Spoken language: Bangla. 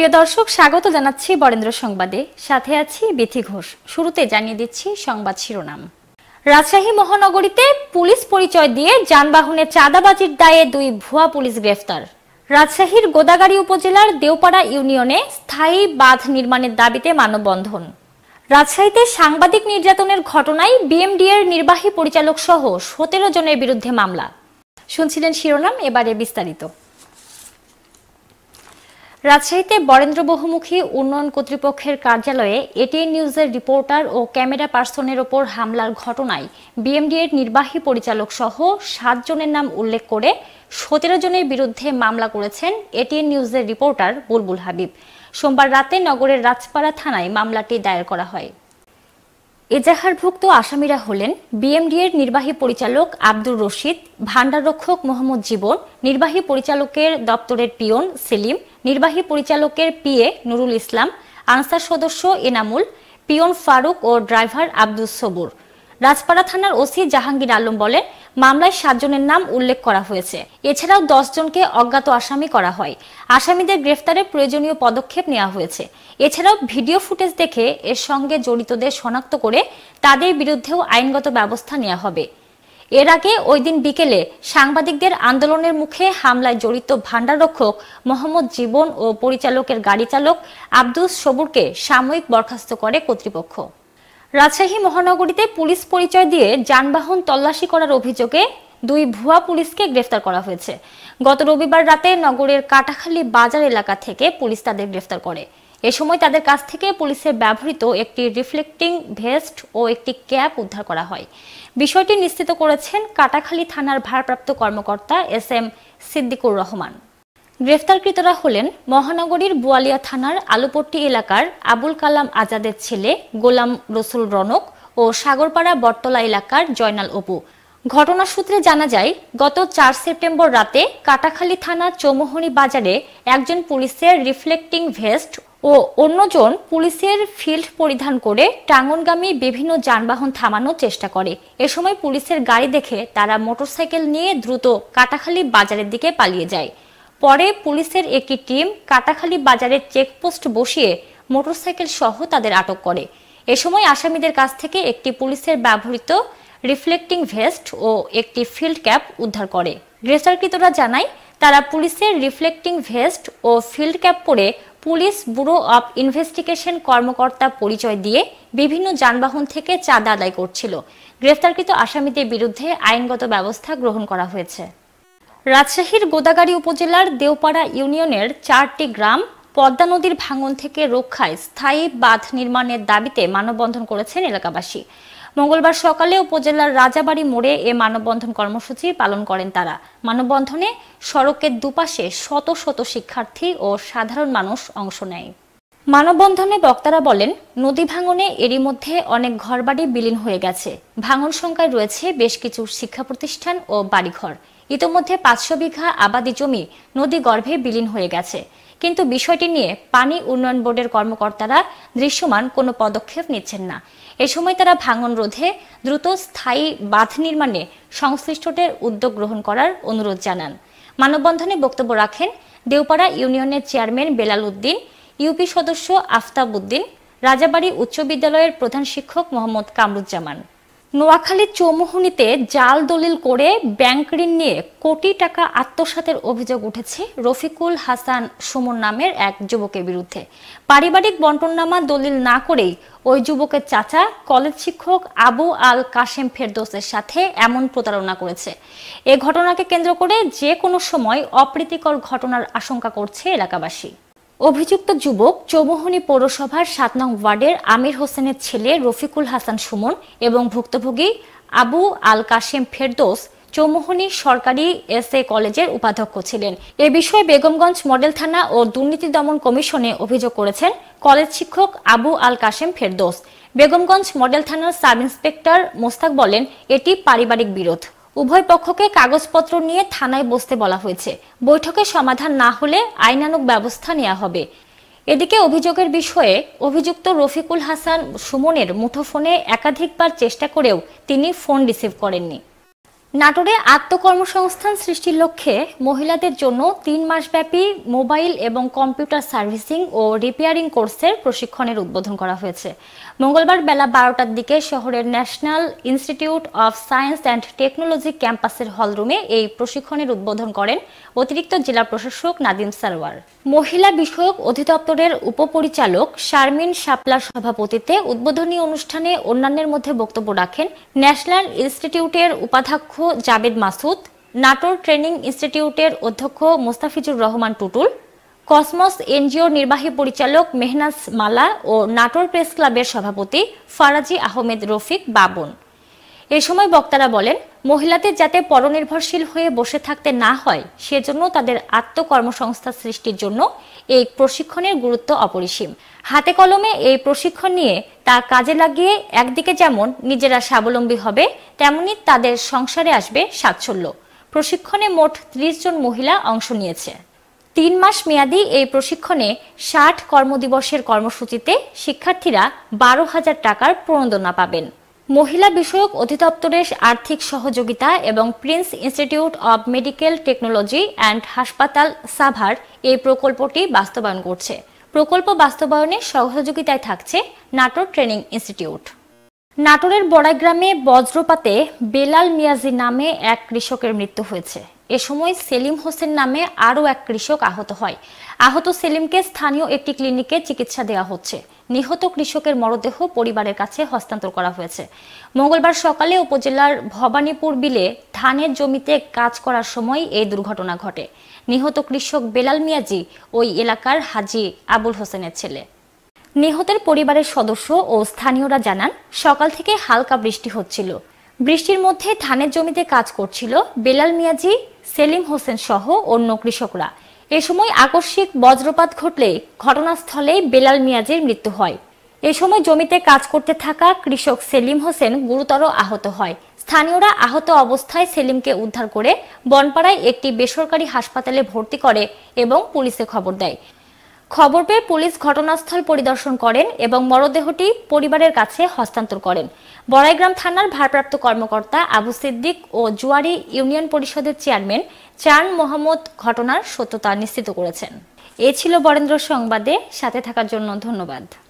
প্রিয় দর্শক স্বাগত জানাচ্ছি বরেন্দ্র সংবাদে সাথে আছি বিথি ঘোষ শুরুতে জানিয়ে দিচ্ছি সংবাদ শিরোনাম রাজশাহী মহানগরীতে পুলিশ পরিচয় দিয়ে যানবাহনে চাঁদাবাজির দায়ে দুই ভুয়া পুলিশ গ্রেফতার রাজশাহীর গোদাগাড়ি উপজেলার দেওপাড়া ইউনিয়নে স্থায়ী বাঁধ নির্মাণের দাবিতে মানববন্ধন রাজশাহীতে সাংবাদিক নির্যাতনের ঘটনায় বিএমডি এর নির্বাহী পরিচালক সহ সতেরো জনের বিরুদ্ধে মামলা শুনছিলেন শিরোনাম এবারে বিস্তারিত রাজশাহীতে বরেন্দ্র বহুমুখী উন্নয়ন কর্তৃপক্ষের কার্যালয়ে এটিএন নিউজের রিপোর্টার ও ক্যামেরা পার্সনের ওপর হামলার ঘটনায় বিএমডিএর নির্বাহী পরিচালক সহ সাতজনের নাম উল্লেখ করে সতেরো জনের বিরুদ্ধে মামলা করেছেন এটিএন নিউজের রিপোর্টার বুলবুল হাবিব সোমবার রাতে নগরের রাজপাড়া থানায় মামলাটি দায়ের করা হয় এজাহারভুক্ত আসামিরা হলেন বিএমডিএর নির্বাহী পরিচালক আব্দুর রশিদ ভাণ্ডাররক্ষক মোহাম্মদ জীবন নির্বাহী পরিচালকের দপ্তরের পিয়ন সেলিম নির্বাহী পরিচালকের পিএ নুরুল ইসলাম আনসার সদস্য এনামুল পিয়ন ফারুক ও ড্রাইভার আব্দুস সবুর রাজপাড়া থানার ওসি জাহাঙ্গীর আলম বলেন মামলায় সাতজনের নাম উল্লেখ করা হয়েছে এছাড়াও জনকে অজ্ঞাত আসামি করা হয় আসামিদের গ্রেফতারে প্রয়োজনীয় পদক্ষেপ নেওয়া হয়েছে এছাড়াও ভিডিও ফুটেজ দেখে এর সঙ্গে জড়িতদের শনাক্ত করে তাদের বিরুদ্ধেও আইনগত ব্যবস্থা নেওয়া হবে এর আগে ওই দিন বিকেলে সাংবাদিকদের আন্দোলনের মুখে হামলায় জড়িত ভাণ্ডারক্ষক মোহাম্মদ জীবন ও পরিচালকের গাড়ি চালক আব্দুস সবুরকে সাময়িক বরখাস্ত করে কর্তৃপক্ষ রাজশাহী মহানগরীতে পুলিশ পরিচয় দিয়ে যানবাহন তল্লাশি করার অভিযোগে দুই ভুয়া পুলিশকে গ্রেফতার করা হয়েছে গত রবিবার রাতে নগরের কাটাখালী বাজার এলাকা থেকে পুলিশ তাদের গ্রেফতার করে এ সময় তাদের কাছ থেকে পুলিশের ব্যবহৃত একটি রিফ্লেক্টিং ভেস্ট ও একটি ক্যাপ উদ্ধার করা হয় বিষয়টি নিশ্চিত করেছেন কাটাখালী থানার ভারপ্রাপ্ত কর্মকর্তা এস এম সিদ্দিকুর রহমান গ্রেফতারকৃতরা হলেন মহানগরীর বোয়ালিয়া থানার আলুপট্টি এলাকার আবুল কালাম আজাদের ছেলে গোলাম রসুল রনক ও সাগরপাড়া বটতলা এলাকার জয়নাল অপু ঘটনা সূত্রে জানা যায় গত চার সেপ্টেম্বর রাতে কাটাখালী থানা চৌমোহনি বাজারে একজন পুলিশের রিফ্লেক্টিং ভেস্ট ও অন্যজন পুলিশের ফিল্ড পরিধান করে টাঙ্গনগামী বিভিন্ন যানবাহন থামানোর চেষ্টা করে এ সময় পুলিশের গাড়ি দেখে তারা মোটরসাইকেল নিয়ে দ্রুত কাটাখালী বাজারের দিকে পালিয়ে যায় পরে পুলিশের একটি টিম কাটাখালী বাজারে চেকপোস্ট বসিয়ে মোটরসাইকেল সহ তাদের আটক করে এ সময় আসামিদের কাছ থেকে একটি পুলিশের ব্যবহৃত রিফ্লেক্টিং ভেস্ট ও একটি ফিল্ড ক্যাপ উদ্ধার করে গ্রেফতারকৃতরা জানায় তারা পুলিশের রিফ্লেক্টিং ভেস্ট ও ফিল্ড ক্যাপ পরে পুলিশ ব্যুরো অব ইনভেস্টিগেশন কর্মকর্তা পরিচয় দিয়ে বিভিন্ন যানবাহন থেকে চাঁদা আদায় করছিল গ্রেফতারকৃত আসামিদের বিরুদ্ধে আইনগত ব্যবস্থা গ্রহণ করা হয়েছে রাজশাহীর গোদাগাড়ি উপজেলার দেওপাড়া ইউনিয়নের চারটি গ্রাম পদ্মা নদীর ভাঙন থেকে রক্ষায় স্থায়ী বাঁধ নির্মাণের দাবিতে মানববন্ধন করেছেন এলাকাবাসী মঙ্গলবার সকালে উপজেলার রাজাবাড়ি মোড়ে এ মানববন্ধন কর্মসূচি পালন করেন তারা মানববন্ধনে সড়কের দুপাশে শত শত শিক্ষার্থী ও সাধারণ মানুষ অংশ নেয় মানববন্ধনে বক্তারা বলেন নদী ভাঙনে এরই মধ্যে অনেক ঘরবাড়ি বিলীন হয়ে গেছে ভাঙন সংখ্যায় রয়েছে বেশ কিছু শিক্ষা প্রতিষ্ঠান ও বাড়িঘর ইতোমধ্যে পাঁচশো বিঘা আবাদি জমি নদী গর্ভে বিলীন হয়ে গেছে কিন্তু বিষয়টি নিয়ে পানি উন্নয়ন বোর্ডের কর্মকর্তারা দৃশ্যমান কোনো পদক্ষেপ নিচ্ছেন না এ সময় তারা ভাঙন রোধে দ্রুত স্থায়ী বাঁধ নির্মাণে সংশ্লিষ্টদের উদ্যোগ গ্রহণ করার অনুরোধ জানান মানববন্ধনে বক্তব্য রাখেন দেওপাড়া ইউনিয়নের চেয়ারম্যান বেলাল উদ্দিন ইউপি সদস্য আফতাব উদ্দিন রাজাবাড়ি উচ্চ বিদ্যালয়ের প্রধান শিক্ষক মোহাম্মদ কামরুজ্জামান নোয়াখালীর চৌমুহনীতে জাল দলিল করে ব্যাংক ঋণ নিয়ে কোটি টাকা আত্মসাতের অভিযোগ উঠেছে রফিকুল হাসান সুমন নামের এক যুবকের বিরুদ্ধে পারিবারিক বন্টননামা দলিল না করেই ওই যুবকের চাচা কলেজ শিক্ষক আবু আল কাশেম ফেরদোসের সাথে এমন প্রতারণা করেছে এ ঘটনাকে কেন্দ্র করে যে কোনো সময় অপ্রীতিকর ঘটনার আশঙ্কা করছে এলাকাবাসী অভিযুক্ত যুবক চৌমোহনী পৌরসভার সাত নং ওয়ার্ডের আমির হোসেনের ছেলে রফিকুল হাসান সুমন এবং ভুক্তভোগী আবু আল কাশেম ফেরদোস চৌমোহনী সরকারি এস এ কলেজের উপাধ্যক্ষ ছিলেন এ বিষয়ে বেগমগঞ্জ মডেল থানা ও দুর্নীতি দমন কমিশনে অভিযোগ করেছেন কলেজ শিক্ষক আবু আল কাশেম ফেরদোস বেগমগঞ্জ মডেল থানার সাব ইন্সপেক্টর মোস্তাক বলেন এটি পারিবারিক বিরোধ উভয় পক্ষকে কাগজপত্র নিয়ে থানায় বসতে বলা হয়েছে বৈঠকে সমাধান না হলে আইনানুক ব্যবস্থা নেওয়া হবে এদিকে অভিযোগের বিষয়ে অভিযুক্ত রফিকুল হাসান সুমনের মুঠোফোনে একাধিকবার চেষ্টা করেও তিনি ফোন রিসিভ করেননি নাটোরে আত্মকর্মসংস্থান সৃষ্টির লক্ষ্যে মহিলাদের জন্য তিন মাসব্যাপী মোবাইল এবং কম্পিউটার সার্ভিসিং ও রিপেয়ারিং কোর্সের প্রশিক্ষণের উদ্বোধন করা হয়েছে মঙ্গলবার বেলা বারোটার দিকে শহরের national institute of science and technology ক্যাম্পাসের হলরুমে এই প্রশিক্ষণের উদ্বোধন করেন অতিরিক্ত জেলা প্রশাসক নাদিম সারওয়ার মহিলা বিষয়ক অধিদপ্তরের উপপরিচালক শারমিন শাপলার সভাপতিত্বে উদ্বোধনী অনুষ্ঠানে অন্যান্যের মধ্যে বক্তব্য রাখেন ন্যাশনাল ইনস্টিটিউটের উপাধ্যক্ষ জাবেদ মাসুদ নাটোর ট্রেনিং ইনস্টিটিউটের অধ্যক্ষ মোস্তাফিজুর রহমান টুটুল কসমস এনজিওর নির্বাহী পরিচালক মেহনাজ মালা ও নাটোর প্রেস ক্লাবের সভাপতি ফারাজি আহমেদ রফিক বাবুন এ সময় বক্তারা বলেন মহিলাদের যাতে পরনির্ভরশীল হয়ে বসে থাকতে না হয় সেজন্য তাদের আত্মকর্মসংস্থা সৃষ্টির জন্য এই প্রশিক্ষণের গুরুত্ব অপরিসীম হাতে কলমে এই প্রশিক্ষণ নিয়ে তা কাজে লাগিয়ে একদিকে যেমন নিজেরা স্বাবলম্বী হবে তেমনি তাদের সংসারে আসবে সাচ্ছল্য প্রশিক্ষণে মোট ত্রিশ জন মহিলা অংশ নিয়েছে তিন মাস মেয়াদি এই প্রশিক্ষণে ষাট কর্মদিবসের কর্মসূচিতে শিক্ষার্থীরা বারো হাজার টাকার প্রণোদনা পাবেন মহিলা বিষয়ক অধিদপ্তরের আর্থিক সহযোগিতা এবং prince institute of medical technology and হাসপাতাল সাভার এই প্রকল্পটি বাস্তবায়ন করছে প্রকল্প বাস্তবায়নে সহযোগিতায় থাকছে নাটোর ট্রেনিং ইনস্টিটিউট নাটোরের বড়াইগ্রামে বজ্রপাতে বেলাল মিয়াজি নামে এক কৃষকের মৃত্যু হয়েছে এ সময় সেলিম হোসেন নামে আরও এক কৃষক আহত হয় আহত সেলিমকে স্থানীয় একটি ক্লিনিকে চিকিৎসা দেওয়া হচ্ছে নিহত কৃষকের মরদেহ পরিবারের কাছে হস্তান্তর করা হয়েছে মঙ্গলবার সকালে উপজেলার ভবানীপুর বিলে ধানের জমিতে কাজ করার সময় এই দুর্ঘটনা ঘটে নিহত কৃষক বেলাল মিয়াজি ওই এলাকার হাজি আবুল হোসেনের ছেলে নিহতের পরিবারের সদস্য ও স্থানীয়রা জানান সকাল থেকে হালকা বৃষ্টি হচ্ছিল বৃষ্টির মধ্যে ধানের জমিতে কাজ করছিল বেলাল মিয়াজি সেলিম হোসেন সহ অন্য কৃষকরা এ সময় আকস্মিক বজ্রপাত ঘটলে ঘটনাস্থলেই বেলাল মিয়াজের মৃত্যু হয় এ সময় জমিতে কাজ করতে থাকা কৃষক সেলিম হোসেন গুরুতর আহত হয় স্থানীয়রা আহত অবস্থায় সেলিমকে উদ্ধার করে বনপাড়ায় একটি বেসরকারি হাসপাতালে ভর্তি করে এবং পুলিশে খবর দেয় খবর পেয়ে পুলিশ ঘটনাস্থল পরিদর্শন করেন এবং মরদেহটি পরিবারের কাছে হস্তান্তর করেন বড়াইগ্রাম থানার ভারপ্রাপ্ত কর্মকর্তা আবু সিদ্দিক ও জুয়ারি ইউনিয়ন পরিষদের চেয়ারম্যান চান মোহাম্মদ ঘটনার সত্যতা নিশ্চিত করেছেন এ ছিল বরেন্দ্র সংবাদে সাথে থাকার জন্য ধন্যবাদ